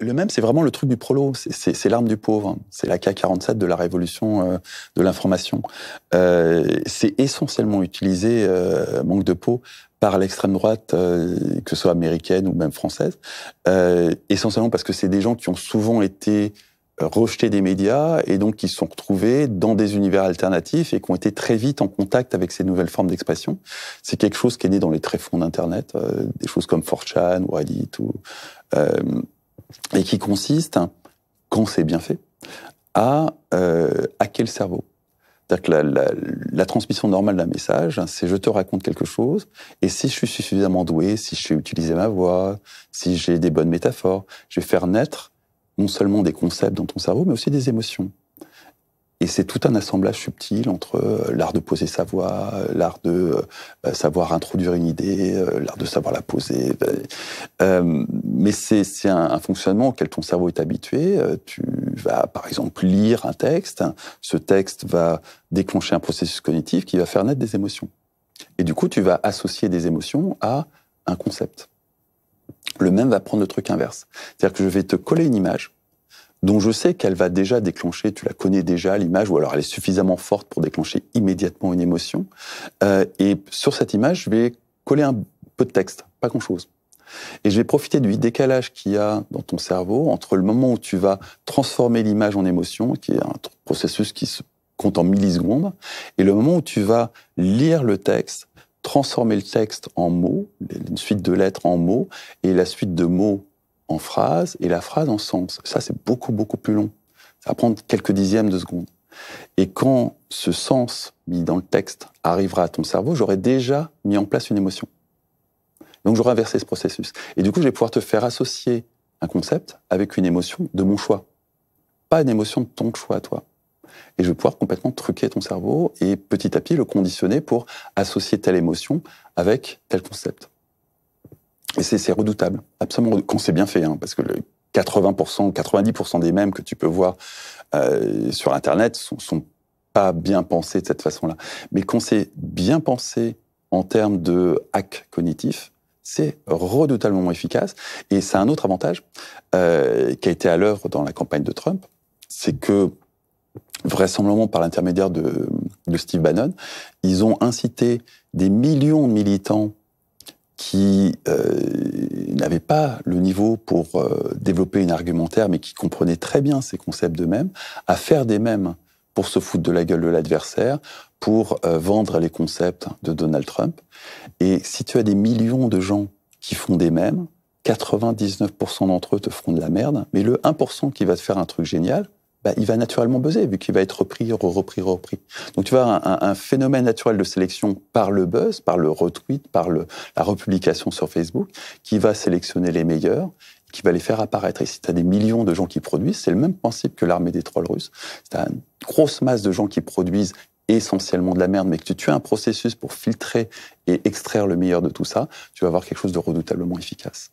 le même, c'est vraiment le truc du prolo, c'est l'arme du pauvre, c'est la K47 de la révolution euh, de l'information. Euh, c'est essentiellement utilisé, euh, manque de peau, par l'extrême droite, euh, que ce soit américaine ou même française, essentiellement parce que c'est des gens qui ont souvent été rejetés des médias et donc qui se sont retrouvés dans des univers alternatifs et qui ont été très vite en contact avec ces nouvelles formes d'expression. C'est quelque chose qui est né dans les tréfonds d'Internet, des choses comme 4chan ou Reddit ou... Euh, et qui consiste, quand c'est bien fait, à à euh, hacker le cerveau. C'est-à-dire que la, transmission normale d'un message, c'est je te raconte quelque chose, et si je suis suffisamment doué, si je sais utilisé ma voix, si j'ai des bonnes métaphores, je vais faire naître non seulement des concepts dans ton cerveau, mais aussi des émotions. Et c'est tout un assemblage subtil entre euh, l'art de poser sa voix, euh, l'art de euh, savoir introduire une idée, l'art de savoir la poser. mais c'est un, un, fonctionnement auquel ton cerveau est habitué. Tu vas, par exemple, lire un texte. Ce texte va déclencher un processus cognitif qui va faire naître des émotions. Et du coup, tu vas associer des émotions à un concept. Le même va prendre le truc inverse. C'est-à-dire que je vais te coller une image dont je sais qu'elle va déjà déclencher, tu la connais déjà, l'image, ou alors elle est suffisamment forte pour déclencher immédiatement une émotion. Euh, et sur cette image, je vais coller un peu de texte, pas grand-chose. Et je vais profiter du décalage qu'il y a dans ton cerveau entre le moment où tu vas transformer l'image en émotion, qui est un processus qui se compte en millisecondes, et le moment où tu vas lire le texte, transformer le texte en mots, une suite de lettres en mots, et la suite de mots en phrase et la phrase en sens. Ça, c'est beaucoup, beaucoup plus long. Ça va prendre quelques dixièmes de seconde. Et quand ce sens mis dans le texte arrivera à ton cerveau, j'aurai déjà mis en place une émotion. Donc j'aurai inversé ce processus. Et du coup, je vais pouvoir te faire associer un concept avec une émotion de mon choix. Pas une émotion de ton choix à toi. Et je vais pouvoir complètement truquer ton cerveau et petit à petit le conditionner pour associer telle émotion avec tel concept. Et c'est redoutable, absolument, quand c'est bien fait, hein, parce que le 80%, 90% des mêmes que tu peux voir euh, sur Internet sont, sont pas bien pensés de cette façon-là. Mais quand c'est bien pensé en termes de hack cognitif, c'est redoutablement efficace. Et ça a un autre avantage euh, qui a été à l'œuvre dans la campagne de Trump, c'est que vraisemblablement par l'intermédiaire de, de Steve Bannon, ils ont incité des millions de militants qui euh, n'avaient pas le niveau pour euh, développer une argumentaire, mais qui comprenait très bien ces concepts de mêmes à faire des mêmes pour se foutre de la gueule de l'adversaire, pour euh, vendre les concepts de Donald Trump. Et si tu as des millions de gens qui font des mêmes, 99% d'entre eux te feront de la merde, mais le 1% qui va te faire un truc génial, bah, il va naturellement buzzer, vu qu'il va être repris, repris, repris. Donc tu vois, un, phénomène naturel de sélection par le buzz, par le retweet, par le, la republication sur Facebook, qui va sélectionner les meilleurs, qui va les faire apparaître. Et si tu as des millions de gens qui produisent, c'est le même principe que l'armée des trolls russes. Si tu une grosse masse de gens qui produisent essentiellement de la merde, mais que tu, tu as un processus pour filtrer et extraire le meilleur de tout ça, tu vas avoir quelque chose de redoutablement efficace.